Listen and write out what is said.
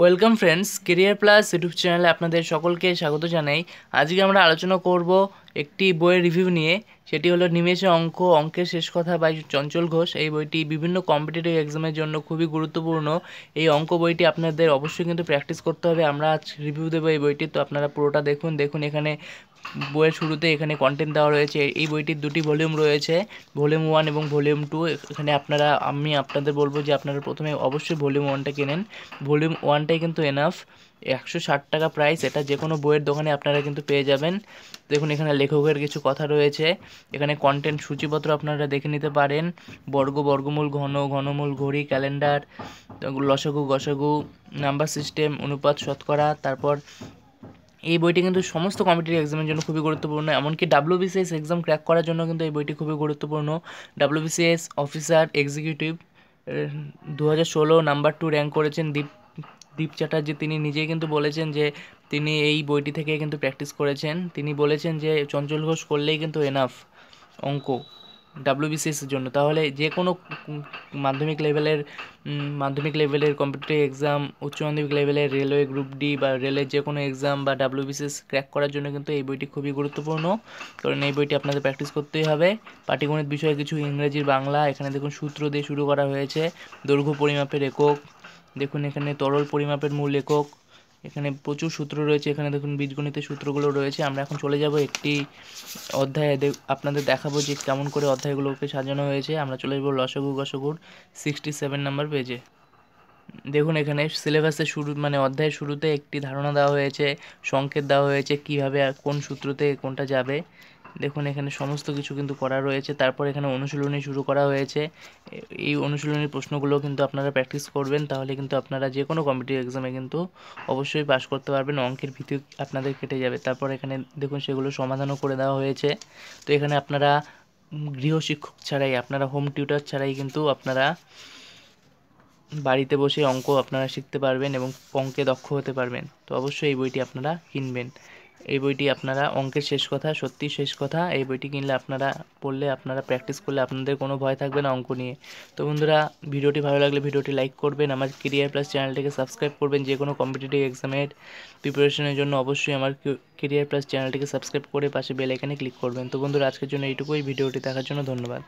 welcome friends career plus YouTube চ্যানেলে আপনাদের সকলকে স্বাগত জানাই আজকে আমরা আলোচনা করব একটি বইয়ের রিভিউ নিয়ে সেটি হলো নিমেষে অঙ্ক অঙ্কের শেষ কথা বাই চঞ্চল ঘোষ এই বইটি বিভিন্ন কম্পিটিটিভ এক্সামের জন্য খুবই গুরুত্বপূর্ণ এই অঙ্ক বইটি আপনাদের অবশ্যই কিন্তু প্র্যাকটিস করতে হবে আমরা আজ রিভিউ দেবো এই বইটি তো আপনারা পুরোটা দেখুন দেখুন এখানে বইয়ের শুরুতে এখানে কন্টেন্ট দেওয়া রয়েছে এই বইটির দুটি ভলিউম রয়েছে ভলিউম ওয়ান এবং ভলিউম টু এখানে আপনারা আমি আপনাদের বলবো যে আপনারা প্রথমে অবশ্যই ভলিউম ওয়ানটা কেনেন ভলিউম ওয়ানটাই কিন্তু এনাফ একশো ষাট টাকা প্রাইস এটা যে কোনো বইয়ের দোকানে আপনারা কিন্তু পেয়ে যাবেন দেখুন এখানে লেখকের কিছু কথা রয়েছে এখানে কন্টেন্ট সূচিপত্র আপনারা দেখে নিতে পারেন বর্গ বর্গমূল ঘন ঘনমূল ঘড়ি ক্যালেন্ডার লসগু গসাগু নাম্বার সিস্টেম অনুপাত শতকরা তারপর এই বইটি কিন্তু সমস্ত কম্পিটিটিভ এক্সামের জন্য খুবই গুরুত্বপূর্ণ এমনকি ডাব্লিউবিসিএস এক্সাম ক্র্যাক করার জন্য কিন্তু এই বইটি খুবই গুরুত্বপূর্ণ ডাব্লিউবিসিএস অফিসার এক্সিকিউটিভ দু হাজার ষোলো নাম্বার টু র্যাঙ্ক করেছেন দীপ দীপ চ্যাটার্জি তিনি নিজেই কিন্তু বলেছেন যে তিনি এই বইটি থেকে কিন্তু প্র্যাকটিস করেছেন তিনি বলেছেন যে চঞ্চল ঘোষ করলেই কিন্তু এনাফ অঙ্ক ডাব্লিউবিসিএসের জন্য তাহলে যে কোনো মাধ্যমিক লেভেলের মাধ্যমিক লেভেলের কম্পিটিটিভ এক্সাম উচ্চ মাধ্যমিক লেভেলের রেলওয়ে গ্রুপ ডি বা রেলের যে কোনো এক্সাম বা ডাব্লিউবিসিএস ক্র্যাক করার জন্য কিন্তু এই বইটি খুবই গুরুত্বপূর্ণ কারণ এই বইটি আপনাদের প্র্যাকটিস করতেই হবে পাটিগণিত বিষয়ে কিছু ইংরেজির বাংলা এখানে দেখুন সূত্র দিয়ে শুরু করা হয়েছে দৈর্ঘ্য পরিমাপের একক দেখুন এখানে তরল পরিমাপের মূল একক এখানে প্রচুর সূত্র রয়েছে এখানে দেখুন বীজগণিতের সূত্রগুলো রয়েছে আমরা এখন চলে যাব একটি অধ্যায়ে আপনাদের দেখাবো যে কেমন করে অধ্যায়গুলোকে সাজানো হয়েছে আমরা চলে যাব লসগু গসগুর সিক্সটি সেভেন নাম্বার পেজে দেখুন এখানে সিলেবাসের শুরু মানে অধ্যায়ের শুরুতে একটি ধারণা দেওয়া হয়েছে সংকেত দেওয়া হয়েছে কিভাবে কোন সূত্রতে কোনটা যাবে দেখুন এখানে সমস্ত কিছু কিন্তু করা রয়েছে তারপর এখানে অনুশীলনী শুরু করা হয়েছে এই অনুশীলনীর প্রশ্নগুলো কিন্তু আপনারা প্র্যাকটিস করবেন তাহলে কিন্তু আপনারা যে কোনো কম্পিটিভ এক্সামে কিন্তু অবশ্যই পাশ করতে পারবেন অঙ্কের ভিত্তি আপনাদের কেটে যাবে তারপর এখানে দেখুন সেগুলো সমাধানও করে দেওয়া হয়েছে তো এখানে আপনারা গৃহশিক্ষক ছাড়াই আপনারা হোম টিউটার ছাড়াই কিন্তু আপনারা বাড়িতে বসে অঙ্ক আপনারা শিখতে পারবেন এবং অঙ্কে দক্ষ হতে পারবেন তো অবশ্যই এই বইটি আপনারা কিনবেন এই বইটি আপনারা অঙ্কের শেষ কথা সত্যি শেষ কথা এই বইটি কিনলে আপনারা পড়লে আপনারা প্র্যাকটিস করলে আপনাদের কোনো ভয় থাকবে না অঙ্ক নিয়ে তো বন্ধুরা ভিডিওটি ভালো লাগলে ভিডিওটি লাইক করবেন আমার কেরিয়ার প্লাস চ্যানেলটিকে সাবস্ক্রাইব করবেন যে কোনো কম্পিটিটিভ এক্সামের প্রিপারেশনের জন্য অবশ্যই আমার কেরিয়ার প্লাস চ্যানেলটিকে সাবস্ক্রাইব করে পাশে বেলাইকানে ক্লিক করবেন তো বন্ধুরা আজকের জন্য এইটুকুই ভিডিওটি দেখার জন্য ধন্যবাদ